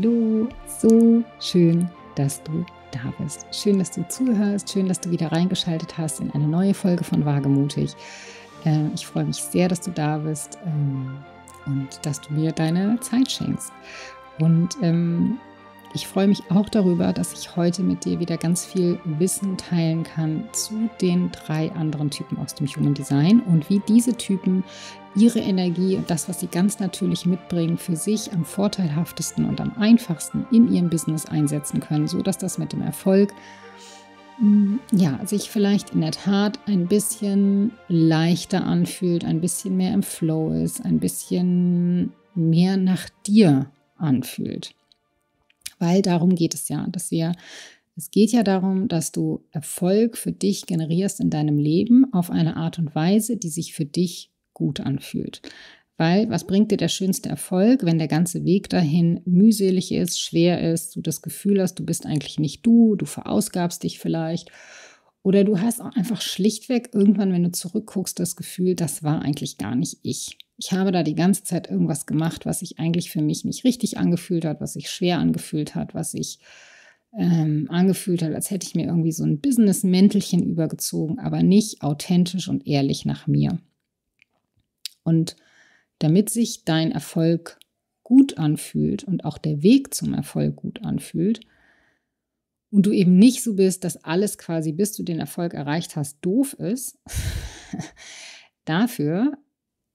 Hallo, so schön, dass du da bist. Schön, dass du zuhörst, schön, dass du wieder reingeschaltet hast in eine neue Folge von Wagemutig. Äh, ich freue mich sehr, dass du da bist ähm, und dass du mir deine Zeit schenkst. Und ähm, ich freue mich auch darüber, dass ich heute mit dir wieder ganz viel Wissen teilen kann zu den drei anderen Typen aus dem Human Design und wie diese Typen ihre Energie und das, was sie ganz natürlich mitbringen, für sich am vorteilhaftesten und am einfachsten in ihrem Business einsetzen können, so dass das mit dem Erfolg mm, ja, sich vielleicht in der Tat ein bisschen leichter anfühlt, ein bisschen mehr im Flow ist, ein bisschen mehr nach dir anfühlt. Weil darum geht es ja, dass wir es geht ja darum, dass du Erfolg für dich generierst in deinem Leben auf eine Art und Weise, die sich für dich gut anfühlt. Weil was bringt dir der schönste Erfolg, wenn der ganze Weg dahin mühselig ist, schwer ist, du das Gefühl hast, du bist eigentlich nicht du, du verausgabst dich vielleicht. Oder du hast auch einfach schlichtweg irgendwann, wenn du zurückguckst, das Gefühl, das war eigentlich gar nicht ich. Ich habe da die ganze Zeit irgendwas gemacht, was sich eigentlich für mich nicht richtig angefühlt hat, was sich schwer angefühlt hat, was sich ähm, angefühlt hat, als hätte ich mir irgendwie so ein Business-Mäntelchen übergezogen, aber nicht authentisch und ehrlich nach mir. Und damit sich dein Erfolg gut anfühlt und auch der Weg zum Erfolg gut anfühlt, und du eben nicht so bist, dass alles quasi, bis du den Erfolg erreicht hast, doof ist, dafür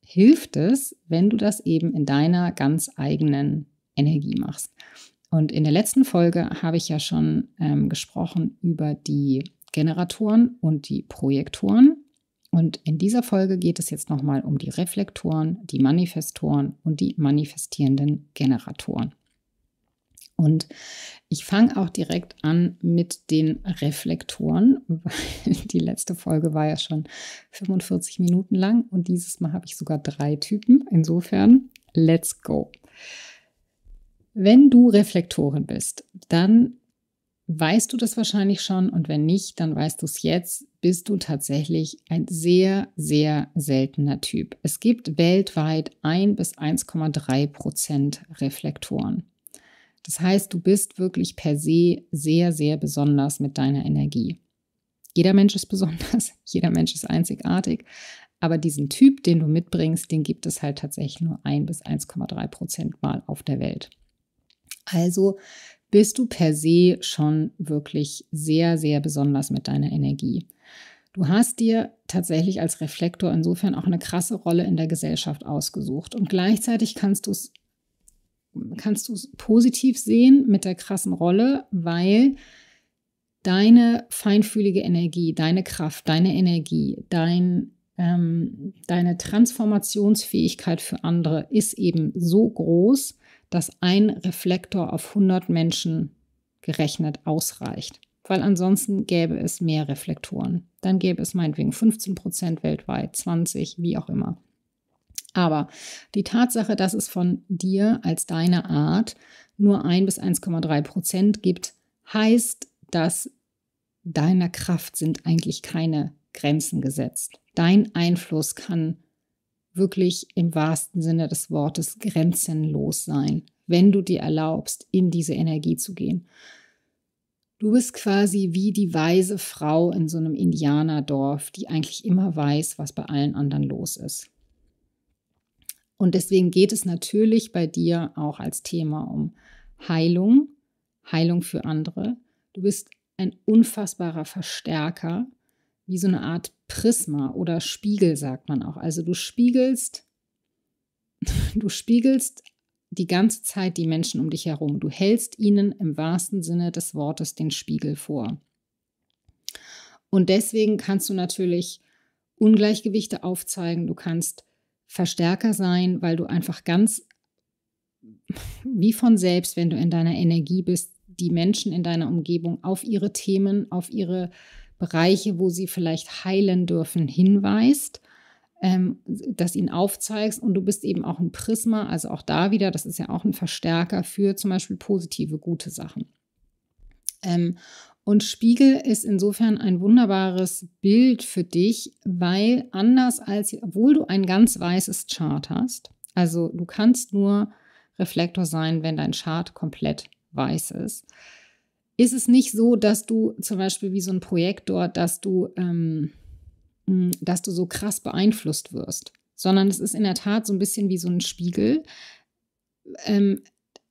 hilft es, wenn du das eben in deiner ganz eigenen Energie machst. Und in der letzten Folge habe ich ja schon ähm, gesprochen über die Generatoren und die Projektoren. Und in dieser Folge geht es jetzt nochmal um die Reflektoren, die Manifestoren und die manifestierenden Generatoren. Und ich fange auch direkt an mit den Reflektoren. Die letzte Folge war ja schon 45 Minuten lang und dieses Mal habe ich sogar drei Typen. Insofern, let's go. Wenn du Reflektoren bist, dann weißt du das wahrscheinlich schon und wenn nicht, dann weißt du es jetzt, bist du tatsächlich ein sehr, sehr seltener Typ. Es gibt weltweit 1 bis 1,3 Prozent Reflektoren. Das heißt, du bist wirklich per se sehr, sehr besonders mit deiner Energie. Jeder Mensch ist besonders, jeder Mensch ist einzigartig, aber diesen Typ, den du mitbringst, den gibt es halt tatsächlich nur 1 bis 1,3 Prozent mal auf der Welt. Also bist du per se schon wirklich sehr, sehr besonders mit deiner Energie. Du hast dir tatsächlich als Reflektor insofern auch eine krasse Rolle in der Gesellschaft ausgesucht. Und gleichzeitig kannst du es kannst positiv sehen mit der krassen Rolle, weil deine feinfühlige Energie, deine Kraft, deine Energie, dein, ähm, deine Transformationsfähigkeit für andere ist eben so groß, dass ein Reflektor auf 100 Menschen gerechnet ausreicht. Weil ansonsten gäbe es mehr Reflektoren. Dann gäbe es meinetwegen 15 Prozent weltweit, 20, wie auch immer. Aber die Tatsache, dass es von dir als deine Art nur 1 bis 1,3 Prozent gibt, heißt, dass deiner Kraft sind eigentlich keine Grenzen gesetzt. Dein Einfluss kann wirklich im wahrsten Sinne des Wortes grenzenlos sein, wenn du dir erlaubst, in diese Energie zu gehen. Du bist quasi wie die weise Frau in so einem Indianerdorf, die eigentlich immer weiß, was bei allen anderen los ist. Und deswegen geht es natürlich bei dir auch als Thema um Heilung, Heilung für andere. Du bist ein unfassbarer Verstärker, wie so eine Art Prisma oder Spiegel, sagt man auch. Also du spiegelst, du spiegelst die ganze Zeit die Menschen um dich herum. Du hältst ihnen im wahrsten Sinne des Wortes den Spiegel vor. Und deswegen kannst du natürlich Ungleichgewichte aufzeigen, du kannst Verstärker sein, weil du einfach ganz wie von selbst, wenn du in deiner Energie bist, die Menschen in deiner Umgebung auf ihre Themen, auf ihre äh, Bereiche, wo sie vielleicht heilen dürfen, hinweist, ähm, das ihnen aufzeigst und du bist eben auch ein Prisma, also auch da wieder, das ist ja auch ein Verstärker für zum Beispiel positive, gute Sachen. Ähm, und Spiegel ist insofern ein wunderbares Bild für dich, weil anders als, obwohl du ein ganz weißes Chart hast, also du kannst nur Reflektor sein, wenn dein Chart komplett weiß ist, ist es nicht so, dass du zum Beispiel wie so ein Projektor, dass du, ähm, hm, dass du so krass beeinflusst wirst, sondern es ist in der Tat so ein bisschen wie so ein Spiegel, ähm,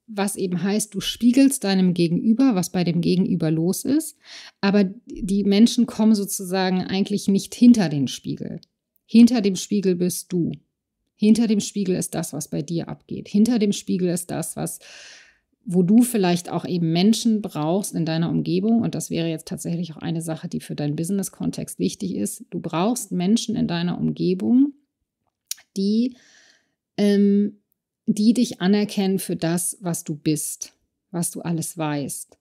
was eben heißt, du spiegelst deinem Gegenüber, was bei dem Gegenüber los ist, aber die Menschen kommen sozusagen eigentlich nicht hinter den Spiegel. Hinter dem Spiegel bist du. Hinter dem Spiegel ist das, was bei dir abgeht. Hinter dem Spiegel ist das, was wo du vielleicht auch eben Menschen brauchst in deiner Umgebung, und das wäre jetzt tatsächlich auch eine Sache, die für deinen Business-Kontext wichtig ist, du brauchst Menschen in deiner Umgebung, die, ähm, die dich anerkennen für das, was du bist, was du alles weißt.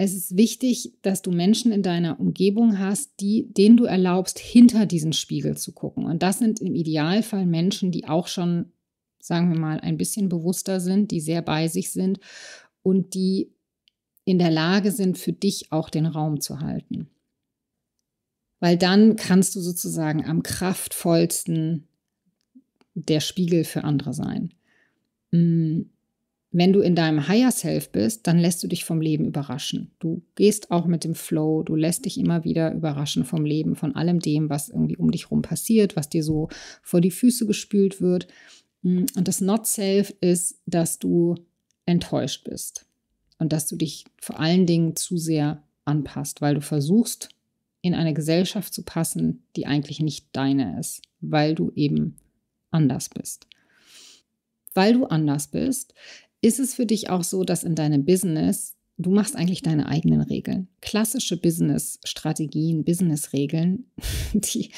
Es ist wichtig, dass du Menschen in deiner Umgebung hast, die, denen du erlaubst, hinter diesen Spiegel zu gucken. Und das sind im Idealfall Menschen, die auch schon sagen wir mal, ein bisschen bewusster sind, die sehr bei sich sind und die in der Lage sind, für dich auch den Raum zu halten. Weil dann kannst du sozusagen am kraftvollsten der Spiegel für andere sein. Mm, wenn du in deinem Higher Self bist, dann lässt du dich vom Leben überraschen. Du gehst auch mit dem Flow, du lässt dich immer wieder überraschen vom Leben, von allem dem, was irgendwie um dich rum passiert, was dir so vor die Füße gespült wird. Hm, und das Not Safe ist, dass du enttäuscht bist und dass du dich vor allen Dingen zu sehr anpasst, weil du versuchst, in eine Gesellschaft zu passen, die eigentlich nicht deine ist, weil du eben anders bist. Weil du anders bist, ist es für dich auch so, dass in deinem Business du machst eigentlich deine eigenen Regeln. Klassische Business-Strategien, Business-Regeln, die,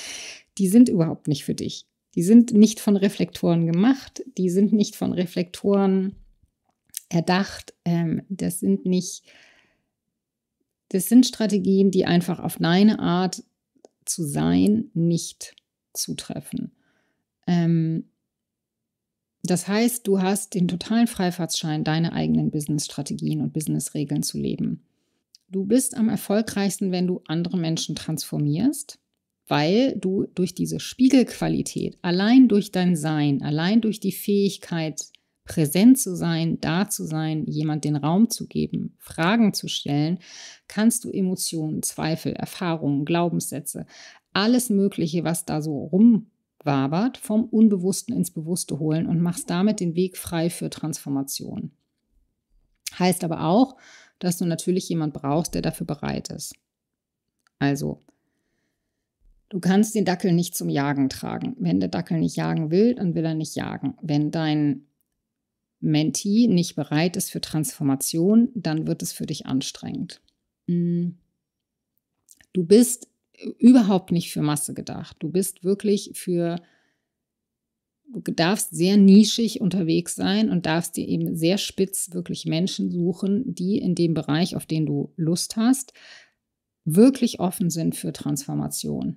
die sind überhaupt nicht für dich. Die sind nicht von Reflektoren gemacht, die sind nicht von Reflektoren erdacht. Ähm, das sind nicht, das sind Strategien, die einfach auf deine Art zu sein nicht zutreffen. Ähm, das heißt, du hast den totalen Freifahrtsschein, deine eigenen Business-Strategien und Business-Regeln zu leben. Du bist am erfolgreichsten, wenn du andere Menschen transformierst weil du durch diese Spiegelqualität, allein durch dein Sein, allein durch die Fähigkeit, präsent zu sein, da zu sein, jemand den Raum zu geben, Fragen zu stellen, kannst du Emotionen, Zweifel, Erfahrungen, Glaubenssätze, alles Mögliche, was da so rumwabert, vom Unbewussten ins Bewusste holen und machst damit den Weg frei für Transformation. Heißt aber auch, dass du natürlich jemand brauchst, der dafür bereit ist. Also Du kannst den Dackel nicht zum Jagen tragen. Wenn der Dackel nicht jagen will, dann will er nicht jagen. Wenn dein Mentee nicht bereit ist für Transformation, dann wird es für dich anstrengend. Mm. Du bist überhaupt nicht für Masse gedacht. Du bist wirklich für, du darfst sehr nischig unterwegs sein und darfst dir eben sehr spitz wirklich Menschen suchen, die in dem Bereich, auf den du Lust hast, wirklich offen sind für Transformation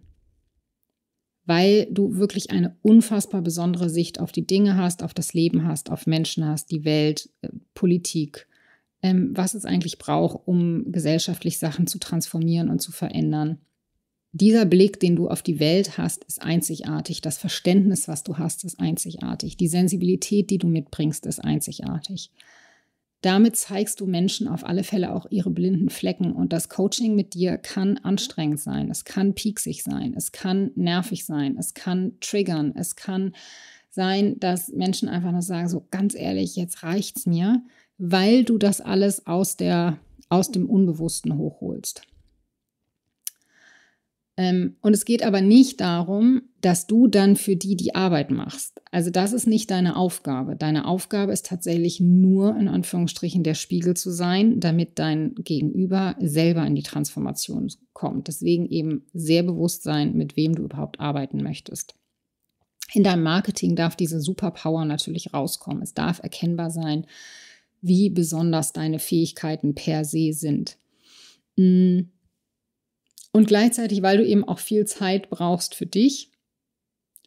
weil du wirklich eine unfassbar besondere Sicht auf die Dinge hast, auf das Leben hast, auf Menschen hast, die Welt, äh, Politik, ähm, was es eigentlich braucht, um gesellschaftlich Sachen zu transformieren und zu verändern. Dieser Blick, den du auf die Welt hast, ist einzigartig. Das Verständnis, was du hast, ist einzigartig. Die Sensibilität, die du mitbringst, ist einzigartig. Damit zeigst du Menschen auf alle Fälle auch ihre blinden Flecken und das Coaching mit dir kann anstrengend sein, es kann pieksig sein, es kann nervig sein, es kann triggern, es kann sein, dass Menschen einfach nur sagen, so ganz ehrlich, jetzt reicht's mir, weil du das alles aus der aus dem Unbewussten hochholst. Ähm, und es geht aber nicht darum, dass du dann für die die Arbeit machst. Also das ist nicht deine Aufgabe. Deine Aufgabe ist tatsächlich nur in Anführungsstrichen der Spiegel zu sein, damit dein Gegenüber selber in die Transformation kommt. Deswegen eben sehr bewusst sein, mit wem du überhaupt arbeiten möchtest. In deinem Marketing darf diese Superpower natürlich rauskommen. Es darf erkennbar sein, wie besonders deine Fähigkeiten per se sind. Hm. Und gleichzeitig, weil du eben auch viel Zeit brauchst für dich,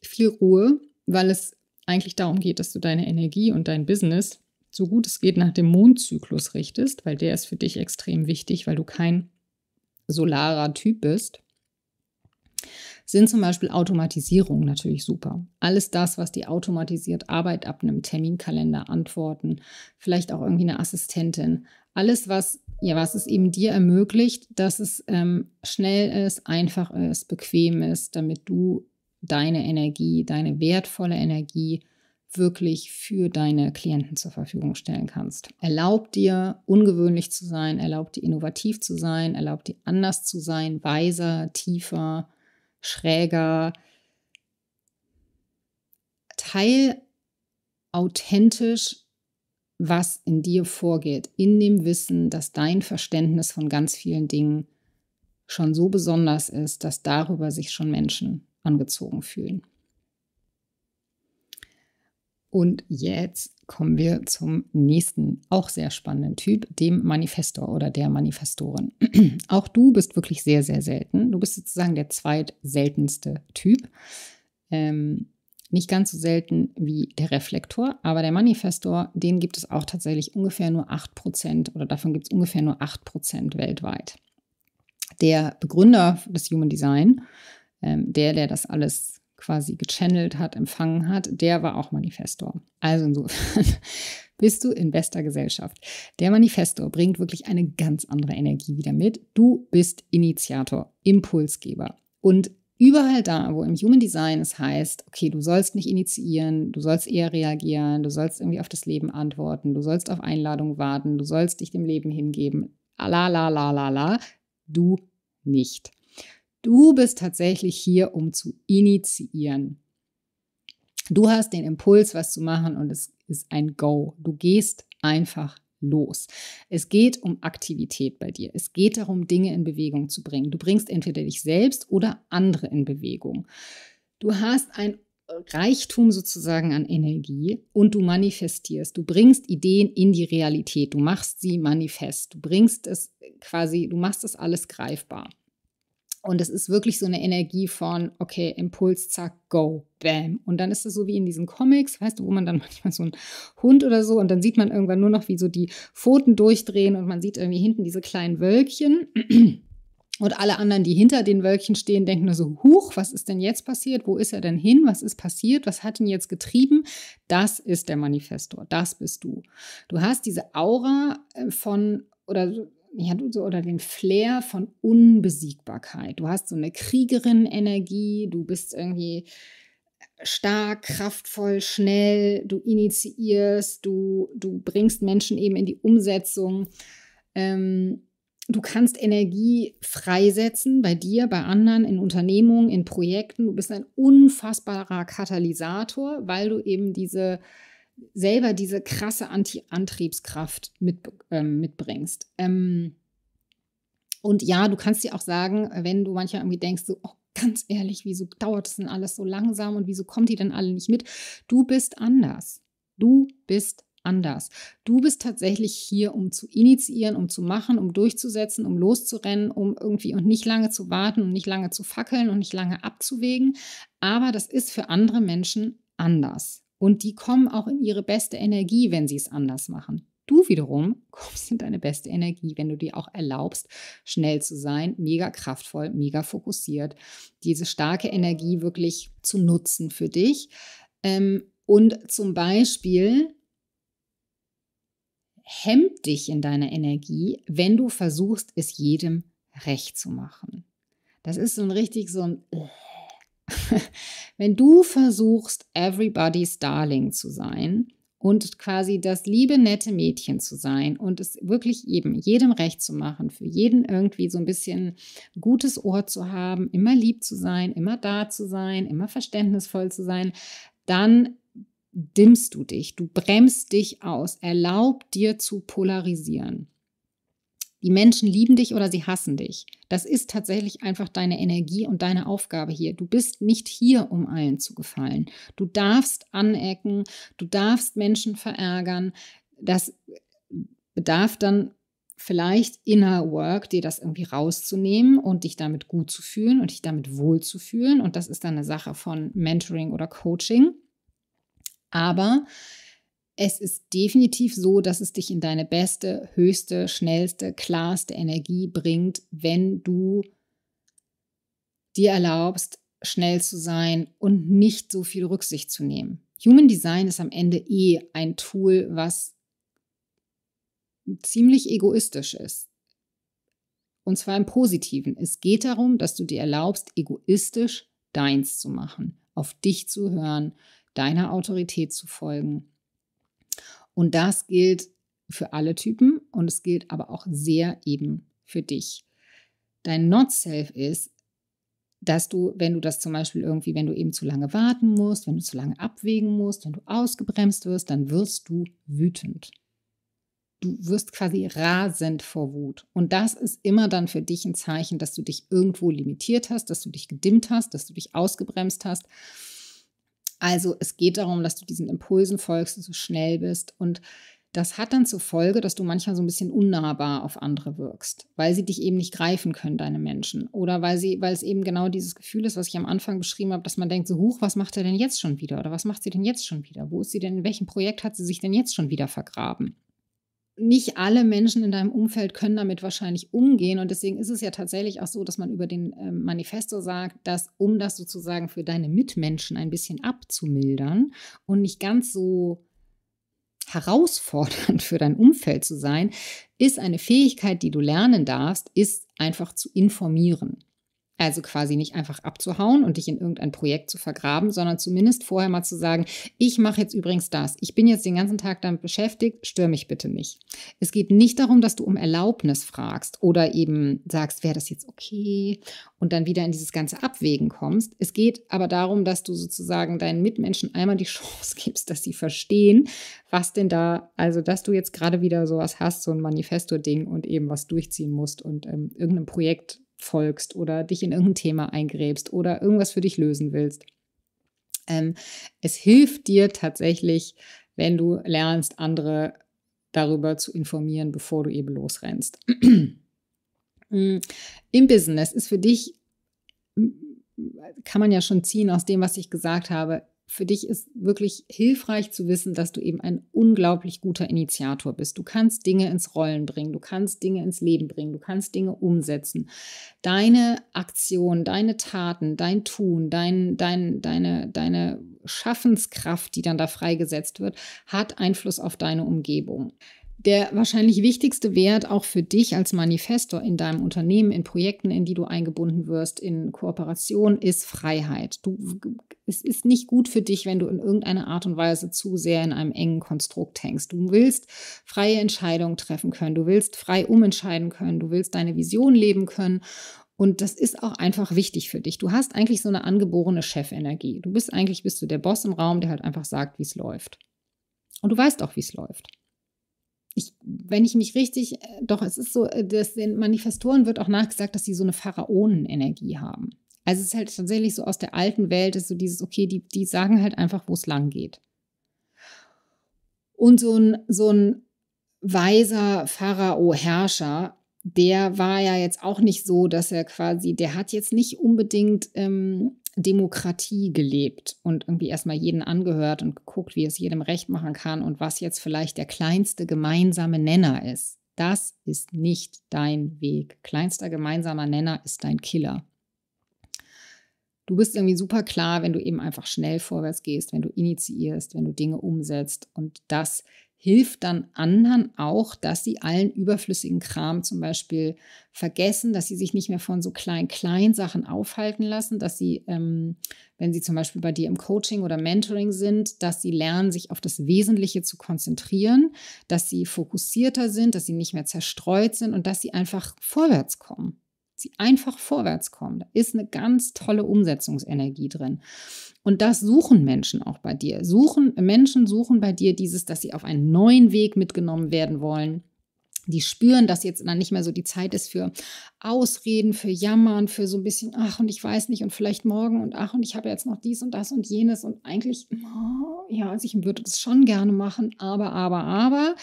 viel Ruhe, weil es eigentlich darum geht, dass du deine Energie und dein Business so gut es geht nach dem Mondzyklus richtest, weil der ist für dich extrem wichtig, weil du kein solarer Typ bist sind zum Beispiel Automatisierung natürlich super. Alles das, was die automatisiert Arbeit abnimmt, Terminkalender, Antworten, vielleicht auch irgendwie eine Assistentin. Alles, was, ja, was es eben dir ermöglicht, dass es ähm, schnell ist, einfach ist, bequem ist, damit du deine Energie, deine wertvolle Energie wirklich für deine Klienten zur Verfügung stellen kannst. Erlaubt dir, ungewöhnlich zu sein, erlaubt dir, innovativ zu sein, erlaubt dir, anders zu sein, weiser, tiefer, schräger, teil authentisch, was in dir vorgeht, in dem Wissen, dass dein Verständnis von ganz vielen Dingen schon so besonders ist, dass darüber sich schon Menschen angezogen fühlen. Und jetzt kommen wir zum nächsten, auch sehr spannenden Typ, dem Manifestor oder der Manifestorin. auch du bist wirklich sehr, sehr selten. Du bist sozusagen der zweitseltenste Typ. Ähm, nicht ganz so selten wie der Reflektor, aber der Manifestor, den gibt es auch tatsächlich ungefähr nur 8% oder davon gibt es ungefähr nur 8% weltweit. Der Begründer des Human Design, ähm, der, der das alles quasi gechannelt hat, empfangen hat, der war auch Manifestor. Also insofern bist du in bester Gesellschaft. Der Manifestor bringt wirklich eine ganz andere Energie wieder mit. Du bist Initiator, Impulsgeber und Überall da, wo im Human Design es heißt, okay, du sollst nicht initiieren, du sollst eher reagieren, du sollst irgendwie auf das Leben antworten, du sollst auf Einladungen warten, du sollst dich dem Leben hingeben, la la la la la, du nicht. Du bist tatsächlich hier, um zu initiieren. Du hast den Impuls, was zu machen und es ist ein Go. Du gehst einfach los. Es geht um Aktivität bei dir. Es geht darum, Dinge in Bewegung zu bringen. Du bringst entweder dich selbst oder andere in Bewegung. Du hast ein Reichtum sozusagen an Energie und du manifestierst. Du bringst Ideen in die Realität. Du machst sie manifest. Du bringst es quasi, du machst das alles greifbar. Und es ist wirklich so eine Energie von, okay, Impuls, zack, go, bam. Und dann ist es so wie in diesen Comics, weißt du, wo man dann manchmal so einen Hund oder so und dann sieht man irgendwann nur noch, wie so die Pfoten durchdrehen und man sieht irgendwie hinten diese kleinen Wölkchen. Und alle anderen, die hinter den Wölkchen stehen, denken nur so, huch, was ist denn jetzt passiert? Wo ist er denn hin? Was ist passiert? Was hat ihn jetzt getrieben? Das ist der Manifestor. Das bist du. Du hast diese Aura äh, von oder ja, so, oder den Flair von Unbesiegbarkeit. Du hast so eine Kriegerin-Energie, du bist irgendwie stark, kraftvoll, schnell, du initiierst, du, du bringst Menschen eben in die Umsetzung. Ähm, du kannst Energie freisetzen bei dir, bei anderen, in Unternehmungen, in Projekten. Du bist ein unfassbarer Katalysator, weil du eben diese selber diese krasse Anti Antriebskraft mit, ähm, mitbringst. Ähm, und ja, du kannst dir auch sagen, wenn du manchmal irgendwie denkst, so, oh, ganz ehrlich, wieso dauert es denn alles so langsam und wieso kommt die denn alle nicht mit? Du bist anders. Du bist anders. Du bist tatsächlich hier, um zu initiieren, um zu machen, um durchzusetzen, um loszurennen, um irgendwie und nicht lange zu warten und nicht lange zu fackeln und nicht lange abzuwägen. Aber das ist für andere Menschen anders. Und die kommen auch in ihre beste Energie, wenn sie es anders machen. Du wiederum kommst in deine beste Energie, wenn du dir auch erlaubst, schnell zu sein, mega kraftvoll, mega fokussiert, diese starke Energie wirklich zu nutzen für dich. Ähm, und zum Beispiel hemmt dich in deiner Energie, wenn du versuchst, es jedem recht zu machen. Das ist so ein richtig so ein oh, wenn du versuchst, everybody's Darling zu sein und quasi das liebe, nette Mädchen zu sein und es wirklich jedem, jedem recht zu machen, für jeden irgendwie so ein bisschen gutes Ohr zu haben, immer lieb zu sein, immer da zu sein, immer verständnisvoll zu sein, dann dimmst du dich, du bremst dich aus, erlaub dir zu polarisieren. Die Menschen lieben dich oder sie hassen dich. Das ist tatsächlich einfach deine Energie und deine Aufgabe hier. Du bist nicht hier, um allen zu gefallen. Du darfst anecken, du darfst Menschen verärgern. Das bedarf dann vielleicht inner Work, dir das irgendwie rauszunehmen und dich damit gut zu fühlen und dich damit wohl zu fühlen. Und das ist dann eine Sache von Mentoring oder Coaching. Aber es ist definitiv so, dass es dich in deine beste, höchste, schnellste, klarste Energie bringt, wenn du dir erlaubst, schnell zu sein und nicht so viel Rücksicht zu nehmen. Human Design ist am Ende eh ein Tool, was ziemlich egoistisch ist. Und zwar im positiven. Es geht darum, dass du dir erlaubst, egoistisch deins zu machen, auf dich zu hören, deiner Autorität zu folgen und das gilt für alle Typen und es gilt aber auch sehr eben für dich. Dein Not-Self ist, dass du, wenn du das zum Beispiel irgendwie, wenn du eben zu lange warten musst, wenn du zu lange abwägen musst, wenn du ausgebremst wirst, dann wirst du wütend. Du wirst quasi rasend vor Wut. Und das ist immer dann für dich ein Zeichen, dass du dich irgendwo limitiert hast, dass du dich gedimmt hast, dass du dich ausgebremst hast also es geht darum, dass du diesen Impulsen folgst und so schnell bist. Und das hat dann zur Folge, dass du manchmal so ein bisschen unnahbar auf andere wirkst, weil sie dich eben nicht greifen können, deine Menschen. Oder weil sie, weil es eben genau dieses Gefühl ist, was ich am Anfang beschrieben habe, dass man denkt, so huch, was macht er denn jetzt schon wieder? Oder was macht sie denn jetzt schon wieder? Wo ist sie denn, in welchem Projekt hat sie sich denn jetzt schon wieder vergraben? nicht alle Menschen in deinem Umfeld können damit wahrscheinlich umgehen. Und deswegen ist es ja tatsächlich auch so, dass man über den äh, Manifesto sagt, dass um das sozusagen für deine Mitmenschen ein bisschen abzumildern und nicht ganz so herausfordernd für dein Umfeld zu sein, ist eine Fähigkeit, die du lernen darfst, ist einfach zu informieren. Also quasi nicht einfach abzuhauen und dich in irgendein Projekt zu vergraben, sondern zumindest vorher mal zu sagen, ich mache jetzt übrigens das, ich bin jetzt den ganzen Tag damit beschäftigt, stör mich bitte nicht. Es geht nicht darum, dass du um Erlaubnis fragst oder eben sagst, wäre das jetzt okay und dann wieder in dieses ganze Abwägen kommst. Es geht aber darum, dass du sozusagen deinen Mitmenschen einmal die Chance gibst, dass sie verstehen, was denn da, also dass du jetzt gerade wieder sowas hast, so ein Manifesto-Ding und eben was durchziehen musst und ähm, irgendeinem Projekt folgst oder dich in irgendein Thema eingräbst oder irgendwas für dich lösen willst. Ähm, es hilft dir tatsächlich, wenn du lernst, andere darüber zu informieren, bevor du eben losrennst. Mm, Im Business ist für dich, kann man ja schon ziehen aus dem, was ich gesagt habe, für dich ist wirklich hilfreich zu wissen, dass du eben ein unglaublich guter Initiator bist. Du kannst Dinge ins Rollen bringen, du kannst Dinge ins Leben bringen, du kannst Dinge umsetzen. Deine Aktion, deine Taten, dein Tun, dein, dein, deine, deine Schaffenskraft, die dann da freigesetzt wird, hat Einfluss auf deine Umgebung der wahrscheinlich wichtigste Wert auch für dich als Manifestor in deinem Unternehmen, in Projekten, in die du eingebunden wirst, in Kooperation, ist Freiheit. Du, es ist nicht gut für dich, wenn du in irgendeiner Art und Weise zu sehr in einem engen Konstrukt hängst. Du willst freie Entscheidungen treffen können, du willst frei umentscheiden können, du willst deine Vision leben können und das ist auch einfach wichtig für dich. Du hast eigentlich so eine angeborene Chefenergie. Du bist eigentlich bist du der Boss im Raum, der halt einfach sagt, wie es läuft. Und du weißt auch, wie es läuft ich, wenn ich mich richtig, äh, doch, es ist so, äh, dass den Manifestoren wird auch nachgesagt, dass sie so eine Pharaonenenergie haben. Also es ist halt tatsächlich so aus der alten Welt, ist so dieses, okay, die, die sagen halt einfach, wo es lang geht. Und so ein, so ein weiser Pharao-Herrscher, der war ja jetzt auch nicht so, dass er quasi, der hat jetzt nicht unbedingt ähm, Demokratie gelebt und irgendwie erstmal jeden angehört und geguckt, wie es jedem recht machen kann und was jetzt vielleicht der kleinste gemeinsame Nenner ist. Das ist nicht dein Weg. Kleinster gemeinsamer Nenner ist dein Killer. Du bist irgendwie super klar, wenn du eben einfach schnell vorwärts gehst, wenn du initiierst, wenn du Dinge umsetzt. Und das hilft dann anderen auch, dass sie allen überflüssigen Kram zum Beispiel vergessen, dass sie sich nicht mehr von so kleinen kleinen Sachen aufhalten lassen, dass sie, ähm, wenn sie zum Beispiel bei dir im Coaching oder Mentoring sind, dass sie lernen, sich auf das Wesentliche zu konzentrieren, dass sie fokussierter sind, dass sie nicht mehr zerstreut sind und dass sie einfach vorwärts kommen sie einfach vorwärts kommen. Da ist eine ganz tolle Umsetzungsenergie drin. Und das suchen Menschen auch bei dir. Suchen, Menschen suchen bei dir dieses, dass sie auf einen neuen Weg mitgenommen werden wollen die spüren, dass jetzt dann nicht mehr so die Zeit ist für Ausreden, für Jammern, für so ein bisschen, ach und ich weiß nicht und vielleicht morgen und ach und ich habe jetzt noch dies und das und jenes und eigentlich, oh, ja, also ich würde das schon gerne machen, aber, aber, aber,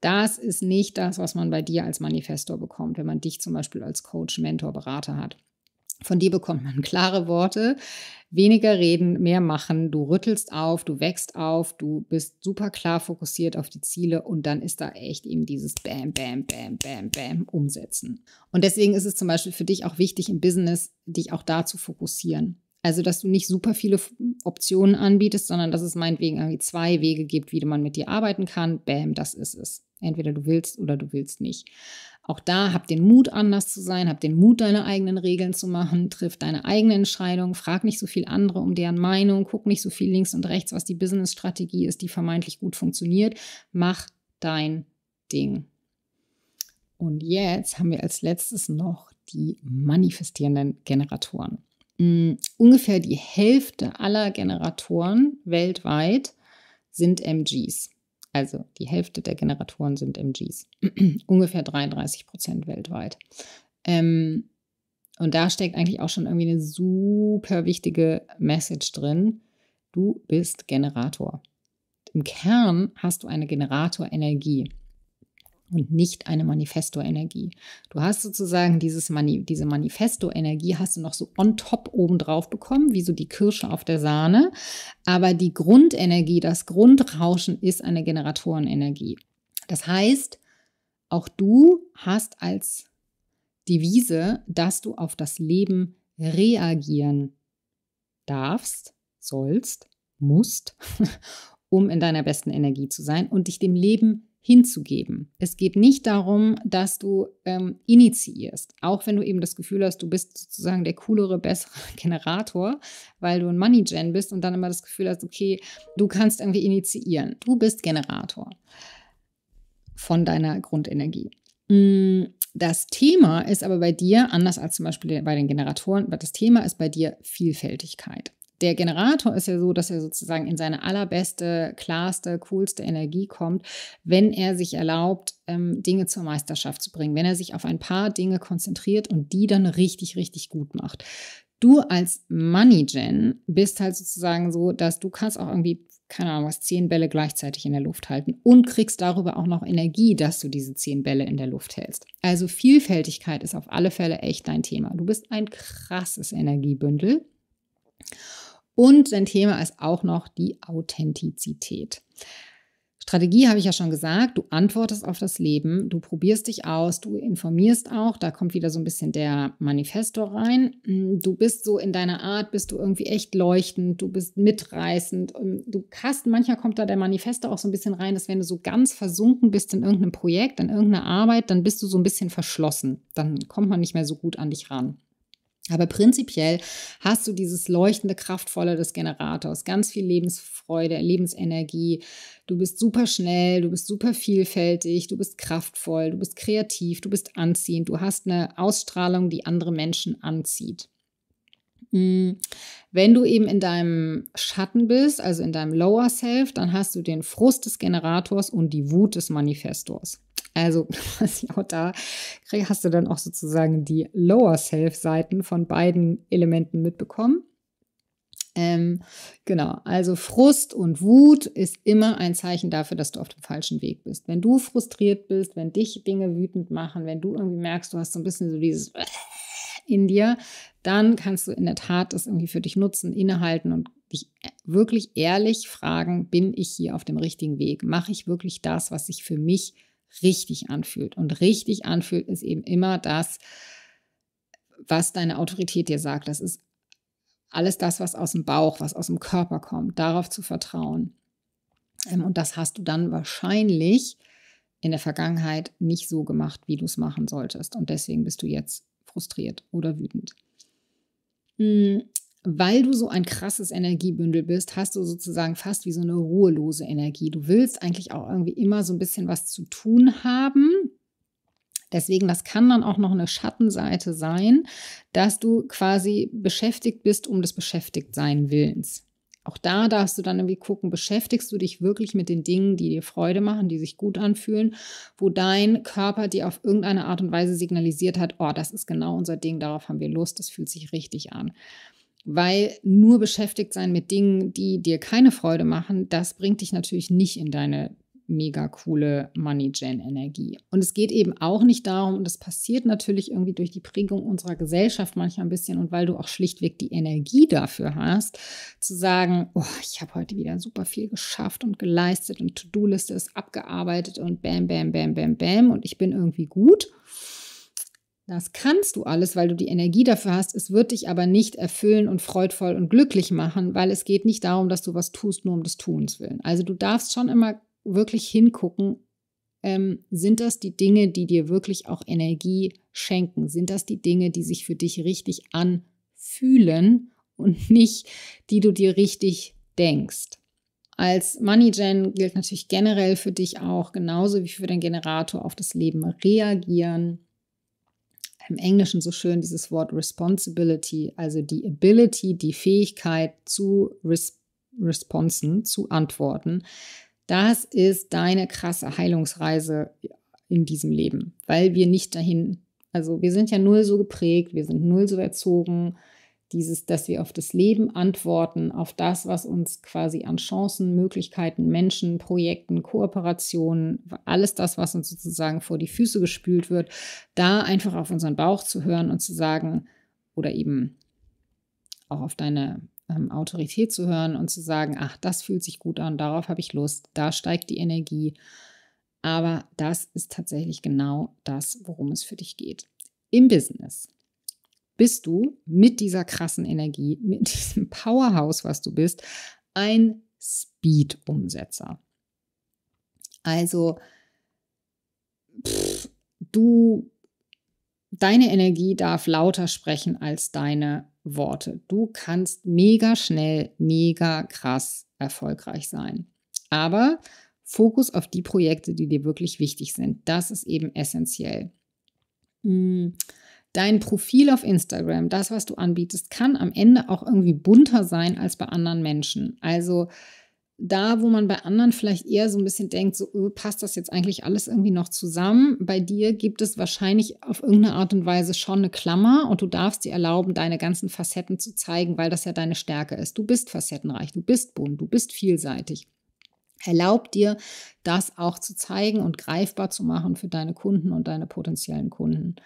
das ist nicht das, was man bei dir als Manifestor bekommt, wenn man dich zum Beispiel als Coach, Mentor, Berater hat. Von dir bekommt man klare Worte, weniger reden, mehr machen. Du rüttelst auf, du wächst auf, du bist super klar fokussiert auf die Ziele und dann ist da echt eben dieses Bam, Bam, Bam, Bam, Bam umsetzen. Und deswegen ist es zum Beispiel für dich auch wichtig im Business, dich auch da zu fokussieren. Also, dass du nicht super viele Optionen anbietest, sondern dass es meinetwegen irgendwie zwei Wege gibt, wie man mit dir arbeiten kann. Bäm, das ist es. Entweder du willst oder du willst nicht. Auch da hab den Mut, anders zu sein, hab den Mut, deine eigenen Regeln zu machen, triff deine eigene Entscheidung, frag nicht so viel andere um deren Meinung, guck nicht so viel links und rechts, was die Business-Strategie ist, die vermeintlich gut funktioniert. Mach dein Ding. Und jetzt haben wir als letztes noch die manifestierenden Generatoren. Mm, ungefähr die Hälfte aller Generatoren weltweit sind MGs. Also die Hälfte der Generatoren sind MGs. ungefähr 33 Prozent weltweit. Ähm, und da steckt eigentlich auch schon irgendwie eine super wichtige Message drin. Du bist Generator. Im Kern hast du eine Generatorenergie und nicht eine Manifesto-Energie. Du hast sozusagen dieses Mani diese Manifesto-Energie hast du noch so on top obendrauf bekommen, wie so die Kirsche auf der Sahne. Aber die Grundenergie, das Grundrauschen ist eine Generatorenenergie. Das heißt, auch du hast als Devise, dass du auf das Leben reagieren darfst, sollst, musst, um in deiner besten Energie zu sein und dich dem Leben hinzugeben. Es geht nicht darum, dass du ähm, initiierst, auch wenn du eben das Gefühl hast, du bist sozusagen der coolere, bessere Generator, weil du ein Money Gen bist und dann immer das Gefühl hast, okay, du kannst irgendwie initiieren. Du bist Generator von deiner Grundenergie. Mm, das Thema ist aber bei dir, anders als zum Beispiel bei den Generatoren, das Thema ist bei dir Vielfältigkeit der Generator ist ja so, dass er sozusagen in seine allerbeste, klarste, coolste Energie kommt, wenn er sich erlaubt, ähm, Dinge zur Meisterschaft zu bringen, wenn er sich auf ein paar Dinge konzentriert und die dann richtig, richtig gut macht. Du als Money Gen bist halt sozusagen so, dass du kannst auch irgendwie, keine Ahnung, was, zehn Bälle gleichzeitig in der Luft halten und kriegst darüber auch noch Energie, dass du diese zehn Bälle in der Luft hältst. Also Vielfältigkeit ist auf alle Fälle echt dein Thema. Du bist ein krasses Energiebündel und sein Thema ist auch noch die Authentizität. Strategie habe ich ja schon gesagt, du antwortest auf das Leben, du probierst dich aus, du informierst auch, da kommt wieder so ein bisschen der Manifesto rein. Du bist so in deiner Art, bist du irgendwie echt leuchtend, du bist mitreißend, du hast, manchmal kommt da der Manifesto auch so ein bisschen rein, dass wenn du so ganz versunken bist in irgendeinem Projekt, in irgendeiner Arbeit, dann bist du so ein bisschen verschlossen, dann kommt man nicht mehr so gut an dich ran. Aber prinzipiell hast du dieses leuchtende, kraftvolle des Generators, ganz viel Lebensfreude, Lebensenergie. Du bist super schnell, du bist super vielfältig, du bist kraftvoll, du bist kreativ, du bist anziehend, du hast eine Ausstrahlung, die andere Menschen anzieht. Hm, wenn du eben in deinem Schatten bist, also in deinem Lower Self, dann hast du den Frust des Generators und die Wut des Manifestors. Also auch da hast du dann auch sozusagen die Lower Self-Seiten von beiden Elementen mitbekommen. Ähm, genau, also Frust und Wut ist immer ein Zeichen dafür, dass du auf dem falschen Weg bist. Wenn du frustriert bist, wenn dich Dinge wütend machen, wenn du irgendwie merkst, du hast so ein bisschen so dieses in dir, dann kannst du in der Tat das irgendwie für dich nutzen, innehalten und dich wirklich ehrlich fragen, bin ich hier auf dem richtigen Weg? Mache ich wirklich das, was sich für mich richtig anfühlt. Und richtig anfühlt ist eben immer das, was deine Autorität dir sagt. Das ist alles das, was aus dem Bauch, was aus dem Körper kommt, darauf zu vertrauen. Ähm, und das hast du dann wahrscheinlich in der Vergangenheit nicht so gemacht, wie du es machen solltest. Und deswegen bist du jetzt frustriert oder wütend. Hm, weil du so ein krasses Energiebündel bist, hast du sozusagen fast wie so eine ruhelose Energie. Du willst eigentlich auch irgendwie immer so ein bisschen was zu tun haben. Deswegen, das kann dann auch noch eine Schattenseite sein, dass du quasi beschäftigt bist um des Beschäftigtsein Willens. Auch da darfst du dann irgendwie gucken, beschäftigst du dich wirklich mit den Dingen, die dir Freude machen, die sich gut anfühlen, wo dein Körper dir auf irgendeine Art und Weise signalisiert hat, oh, das ist genau unser Ding, darauf haben wir Lust, das fühlt sich richtig an weil nur beschäftigt sein mit Dingen, die dir keine Freude machen, das bringt dich natürlich nicht in deine mega coole Money-Gen-Energie. Und es geht eben auch nicht darum, und das passiert natürlich irgendwie durch die Prägung unserer Gesellschaft manchmal ein bisschen und weil du auch schlichtweg die Energie dafür hast, zu sagen, oh, ich habe heute wieder super viel geschafft und geleistet und To-Do-Liste ist abgearbeitet und bam, bam, bam, bam, bam und ich bin irgendwie gut. Das kannst du alles, weil du die Energie dafür hast. Es wird dich aber nicht erfüllen und freudvoll und glücklich machen, weil es geht nicht darum, dass du was tust, nur um des Tuns willen. Also du darfst schon immer wirklich hingucken, ähm, sind das die Dinge, die dir wirklich auch Energie schenken? Sind das die Dinge, die sich für dich richtig anfühlen und nicht, die du dir richtig denkst? Als Money Gen gilt natürlich generell für dich auch, genauso wie für den Generator, auf das Leben reagieren im Englischen so schön dieses Wort Responsibility, also die Ability, die Fähigkeit zu res Responsen, zu antworten. Das ist deine krasse Heilungsreise in diesem Leben, weil wir nicht dahin, also wir sind ja null so geprägt, wir sind null so erzogen, dieses, dass wir auf das Leben antworten, auf das, was uns quasi an Chancen, Möglichkeiten, Menschen, Projekten, Kooperationen, alles das, was uns sozusagen vor die Füße gespült wird, da einfach auf unseren Bauch zu hören und zu sagen, oder eben auch auf deine ähm, Autorität zu hören und zu sagen, ach, das fühlt sich gut an, darauf habe ich Lust, da steigt die Energie. Aber das ist tatsächlich genau das, worum es für dich geht. Im Business bist du mit dieser krassen Energie, mit diesem Powerhouse, was du bist, ein Speed-Umsetzer. Also, pff, du, deine Energie darf lauter sprechen als deine Worte. Du kannst mega schnell, mega krass erfolgreich sein. Aber Fokus auf die Projekte, die dir wirklich wichtig sind. Das ist eben essentiell. Hm. Dein Profil auf Instagram, das, was du anbietest, kann am Ende auch irgendwie bunter sein als bei anderen Menschen. Also da, wo man bei anderen vielleicht eher so ein bisschen denkt, so öh, passt das jetzt eigentlich alles irgendwie noch zusammen, bei dir gibt es wahrscheinlich auf irgendeine Art und Weise schon eine Klammer und du darfst dir erlauben, deine ganzen Facetten zu zeigen, weil das ja deine Stärke ist. Du bist facettenreich, du bist bunt, du bist vielseitig. Erlaub dir, das auch zu zeigen und greifbar zu machen für deine Kunden und deine potenziellen Kunden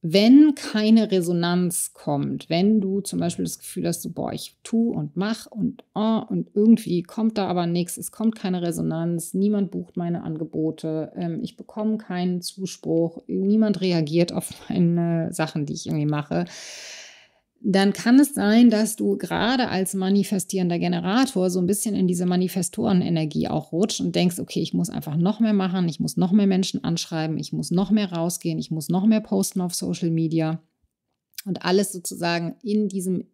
wenn keine Resonanz kommt, wenn du zum Beispiel das Gefühl hast, so, boah, ich tu und mach und oh, und irgendwie kommt da aber nichts, es kommt keine Resonanz, niemand bucht meine Angebote, ähm, ich bekomme keinen Zuspruch, niemand reagiert auf meine Sachen, die ich irgendwie mache, dann kann es sein, dass du gerade als manifestierender Generator so ein bisschen in diese Manifestorenenergie auch rutscht und denkst, okay, ich muss einfach noch mehr machen, ich muss noch mehr Menschen anschreiben, ich muss noch mehr rausgehen, ich muss noch mehr posten auf Social Media und alles sozusagen in diesem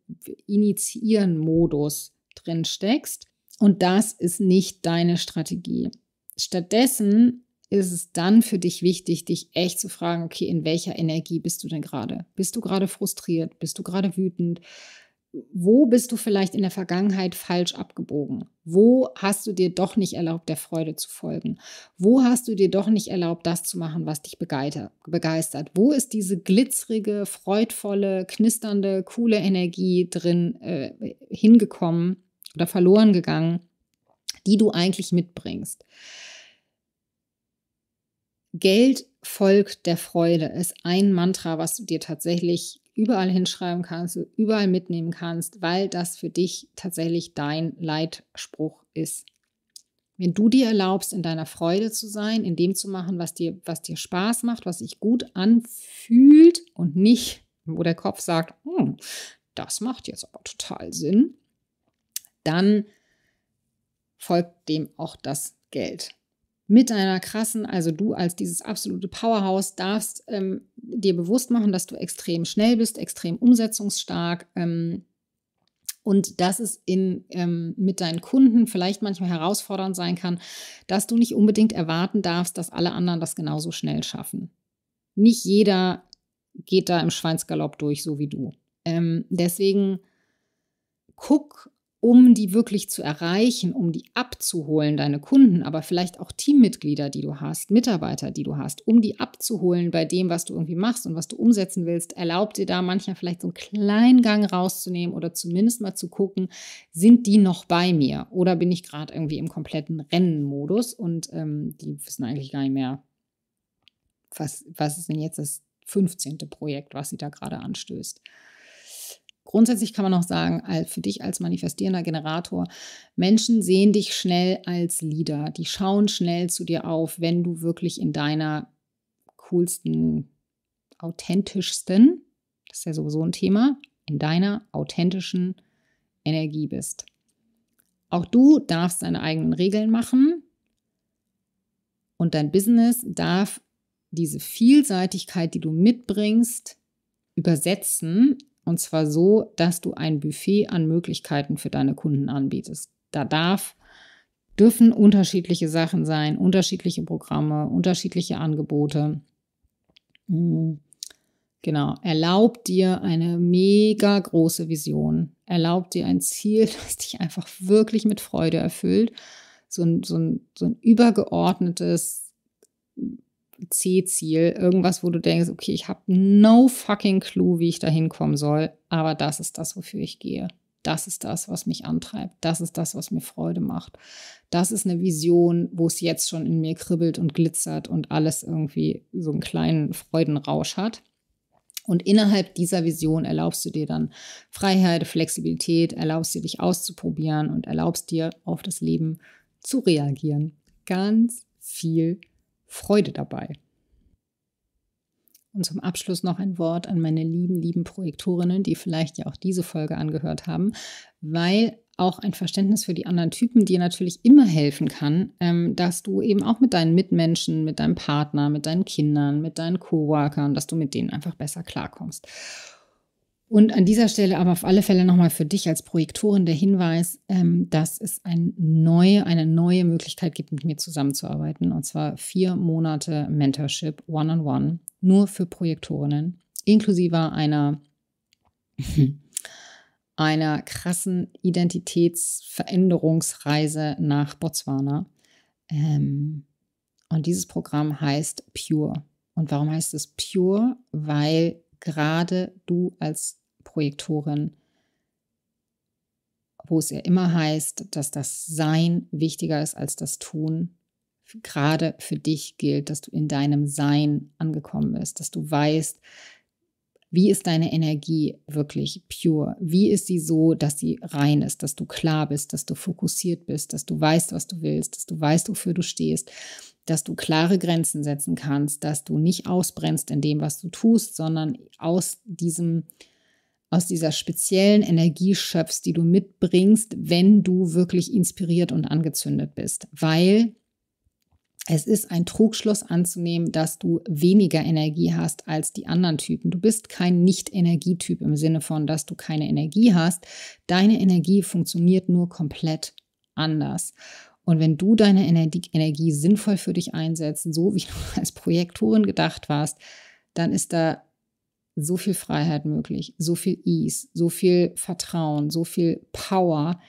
Initiieren-Modus drin steckst. Und das ist nicht deine Strategie. Stattdessen ist es dann für dich wichtig, dich echt zu fragen, okay, in welcher Energie bist du denn gerade? Bist du gerade frustriert? Bist du gerade wütend? Wo bist du vielleicht in der Vergangenheit falsch abgebogen? Wo hast du dir doch nicht erlaubt, der Freude zu folgen? Wo hast du dir doch nicht erlaubt, das zu machen, was dich begeistert? Wo ist diese glitzerige, freudvolle, knisternde, coole Energie drin äh, hingekommen oder verloren gegangen, die du eigentlich mitbringst? Geld folgt der Freude ist ein Mantra, was du dir tatsächlich überall hinschreiben kannst, überall mitnehmen kannst, weil das für dich tatsächlich dein Leitspruch ist. Wenn du dir erlaubst, in deiner Freude zu sein, in dem zu machen, was dir, was dir Spaß macht, was sich gut anfühlt und nicht, wo der Kopf sagt, hm, das macht jetzt aber total Sinn, dann folgt dem auch das Geld mit deiner krassen, also du als dieses absolute Powerhouse darfst ähm, dir bewusst machen, dass du extrem schnell bist, extrem umsetzungsstark. Ähm, und dass es in, ähm, mit deinen Kunden vielleicht manchmal herausfordernd sein kann, dass du nicht unbedingt erwarten darfst, dass alle anderen das genauso schnell schaffen. Nicht jeder geht da im Schweinsgalopp durch, so wie du. Ähm, deswegen guck, um die wirklich zu erreichen, um die abzuholen, deine Kunden, aber vielleicht auch Teammitglieder, die du hast, Mitarbeiter, die du hast, um die abzuholen bei dem, was du irgendwie machst und was du umsetzen willst, erlaubt dir da manchmal vielleicht so einen kleinen Gang rauszunehmen oder zumindest mal zu gucken, sind die noch bei mir oder bin ich gerade irgendwie im kompletten Rennenmodus und ähm, die wissen eigentlich gar nicht mehr, was, was ist denn jetzt das 15. Projekt, was sie da gerade anstößt. Grundsätzlich kann man auch sagen, für dich als manifestierender Generator, Menschen sehen dich schnell als Leader. Die schauen schnell zu dir auf, wenn du wirklich in deiner coolsten, authentischsten, das ist ja sowieso ein Thema, in deiner authentischen Energie bist. Auch du darfst deine eigenen Regeln machen und dein Business darf diese Vielseitigkeit, die du mitbringst, übersetzen und zwar so, dass du ein Buffet an Möglichkeiten für deine Kunden anbietest. Da darf, dürfen unterschiedliche Sachen sein, unterschiedliche Programme, unterschiedliche Angebote. Mm. Genau, erlaubt dir eine mega große Vision, erlaubt dir ein Ziel, das dich einfach wirklich mit Freude erfüllt, so ein, so ein, so ein übergeordnetes, C-Ziel, irgendwas, wo du denkst, okay, ich habe no fucking clue, wie ich da hinkommen soll, aber das ist das, wofür ich gehe. Das ist das, was mich antreibt. Das ist das, was mir Freude macht. Das ist eine Vision, wo es jetzt schon in mir kribbelt und glitzert und alles irgendwie so einen kleinen Freudenrausch hat. Und innerhalb dieser Vision erlaubst du dir dann Freiheit, Flexibilität, erlaubst dir dich auszuprobieren und erlaubst dir auf das Leben zu reagieren. Ganz viel Freude dabei. Und zum Abschluss noch ein Wort an meine lieben, lieben Projektorinnen, die vielleicht ja auch diese Folge angehört haben, weil auch ein Verständnis für die anderen Typen dir natürlich immer helfen kann, ähm, dass du eben auch mit deinen Mitmenschen, mit deinem Partner, mit deinen Kindern, mit deinen Coworkern, dass du mit denen einfach besser klarkommst. Und an dieser Stelle aber auf alle Fälle nochmal für dich als Projektorin der Hinweis, ähm, dass es eine neue, eine neue Möglichkeit gibt, mit mir zusammenzuarbeiten. Und zwar vier Monate Mentorship One-on-One, -on -one, nur für Projektorinnen, inklusive einer, einer krassen Identitätsveränderungsreise nach Botswana. Ähm, und dieses Programm heißt Pure. Und warum heißt es Pure? Weil gerade du als Projektorin, wo es ja immer heißt, dass das Sein wichtiger ist als das Tun. Gerade für dich gilt, dass du in deinem Sein angekommen bist, dass du weißt, wie ist deine Energie wirklich pure? Wie ist sie so, dass sie rein ist, dass du klar bist, dass du fokussiert bist, dass du weißt, was du willst, dass du weißt, wofür du stehst, dass du klare Grenzen setzen kannst, dass du nicht ausbrennst in dem, was du tust, sondern aus diesem aus dieser speziellen Energie schöpfst, die du mitbringst, wenn du wirklich inspiriert und angezündet bist. Weil es ist ein Trugschluss anzunehmen, dass du weniger Energie hast als die anderen Typen. Du bist kein Nicht-Energietyp im Sinne von, dass du keine Energie hast. Deine Energie funktioniert nur komplett anders. Und wenn du deine Energie, sinnvoll für dich einsetzt, so wie du als Projektorin gedacht warst, dann ist da so viel Freiheit möglich, so viel Ease, so viel Vertrauen, so viel Power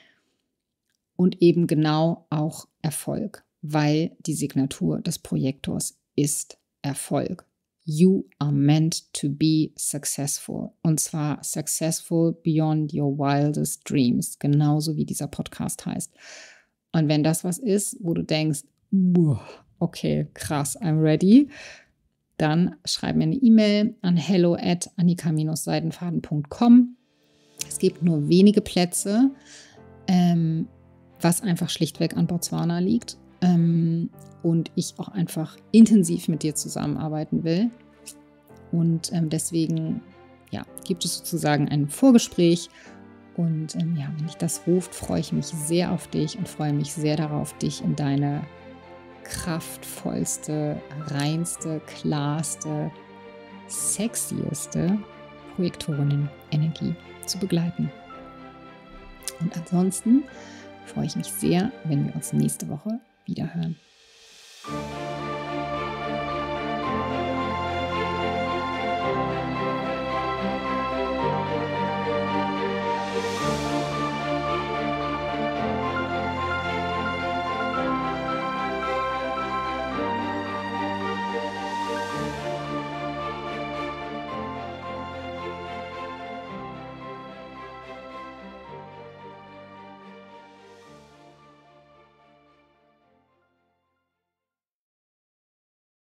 und eben genau auch Erfolg, weil die Signatur des Projektors ist Erfolg. You are meant to be successful. Und zwar successful beyond your wildest dreams, genauso wie dieser Podcast heißt. Und wenn das was ist, wo du denkst, okay, krass, I'm ready, dann schreib mir eine E-Mail an hello at annika-seidenfaden.com. Es gibt nur wenige Plätze, ähm, was einfach schlichtweg an Botswana liegt ähm, und ich auch einfach intensiv mit dir zusammenarbeiten will. Und ähm, deswegen ja, gibt es sozusagen ein Vorgespräch. Und ähm, ja, wenn dich das ruft, freue ich mich sehr auf dich und freue mich sehr darauf, dich in deine kraftvollste, reinste, klarste, sexieste Projektorenenergie zu begleiten. Und ansonsten freue ich mich sehr, wenn wir uns nächste Woche wieder hören.